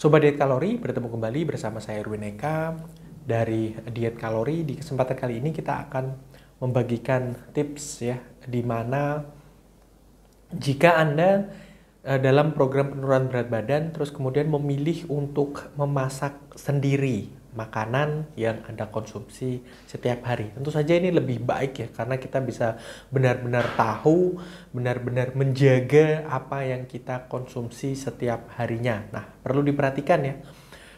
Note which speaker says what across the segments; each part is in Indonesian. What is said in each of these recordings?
Speaker 1: Sobat Diet Kalori, bertemu kembali bersama saya Erwin Eka dari Diet Kalori. Di kesempatan kali ini kita akan membagikan tips ya di mana jika Anda eh, dalam program penurunan berat badan terus kemudian memilih untuk memasak sendiri makanan yang Anda konsumsi setiap hari. Tentu saja ini lebih baik ya karena kita bisa benar-benar tahu, benar-benar menjaga apa yang kita konsumsi setiap harinya. Nah, perlu diperhatikan ya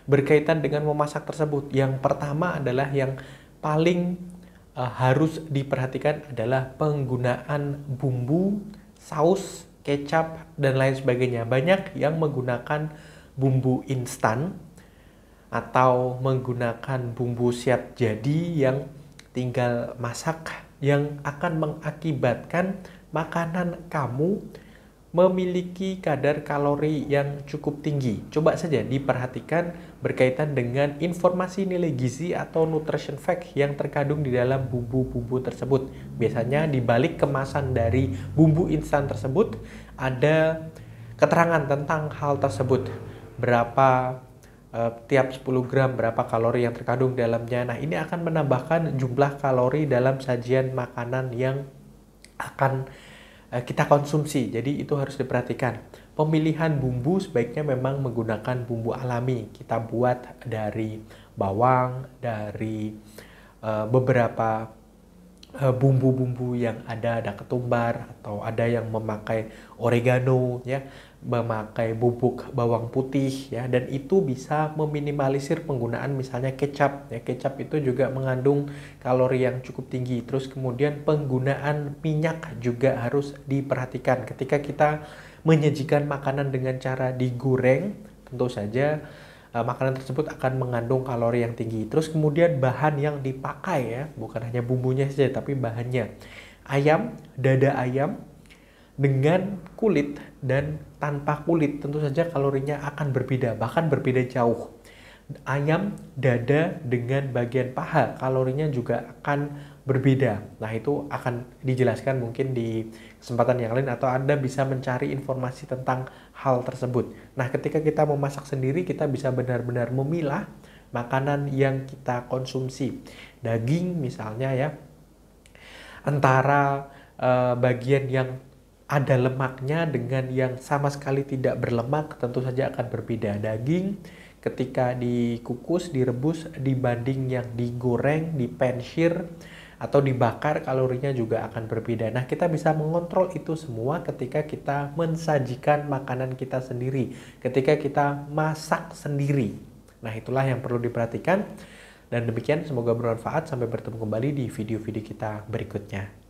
Speaker 1: berkaitan dengan memasak tersebut. Yang pertama adalah yang paling uh, harus diperhatikan adalah penggunaan bumbu, saus, kecap dan lain sebagainya. Banyak yang menggunakan bumbu instan atau menggunakan bumbu siap jadi yang tinggal masak yang akan mengakibatkan makanan kamu memiliki kadar kalori yang cukup tinggi. Coba saja diperhatikan berkaitan dengan informasi nilai gizi atau nutrition fact yang terkandung di dalam bumbu-bumbu tersebut. Biasanya di balik kemasan dari bumbu instan tersebut ada keterangan tentang hal tersebut. Berapa Eh, tiap 10 gram berapa kalori yang terkandung dalamnya. Nah, ini akan menambahkan jumlah kalori dalam sajian makanan yang akan eh, kita konsumsi. Jadi itu harus diperhatikan. Pemilihan bumbu sebaiknya memang menggunakan bumbu alami. Kita buat dari bawang, dari uh, beberapa Eh, bumbu-bumbu yang ada ada ketumbar atau ada yang memakai oregano ya memakai bubuk bawang putih ya dan itu bisa meminimalisir penggunaan misalnya kecap ya kecap itu juga mengandung kalori yang cukup tinggi terus kemudian penggunaan minyak juga harus diperhatikan ketika kita menyajikan makanan dengan cara digoreng tentu saja Eh, makanan tersebut akan mengandung kalori yang tinggi. Terus kemudian bahan yang dipakai ya, bukan hanya bumbunya saja tapi bahannya. Ayam, dada ayam dengan kulit dan tanpa kulit tentu saja kalorinya akan berbeda, bahkan berbeda jauh. Ayam dada dengan bagian paha kalorinya juga akan berbeda. Nah, itu akan dijelaskan mungkin di kesempatan yang lain atau Anda bisa mencari informasi tentang hal tersebut. Nah, ketika kita memasak sendiri kita bisa benar-benar memilah makanan yang kita konsumsi. Daging misalnya ya antara eh, bagian yang ada lemaknya dengan yang sama sekali tidak berlemak tentu saja akan berbeda. Daging ketika dikukus, direbus dibanding yang digoreng, dipensir atau dibakar kalorinya juga akan berbeda. Nah, kita bisa mengontrol itu semua ketika kita mensajikan makanan kita sendiri, ketika kita masak sendiri. Nah, itulah yang perlu diperhatikan. Dan demikian semoga bermanfaat. Sampai bertemu kembali di video-video kita berikutnya.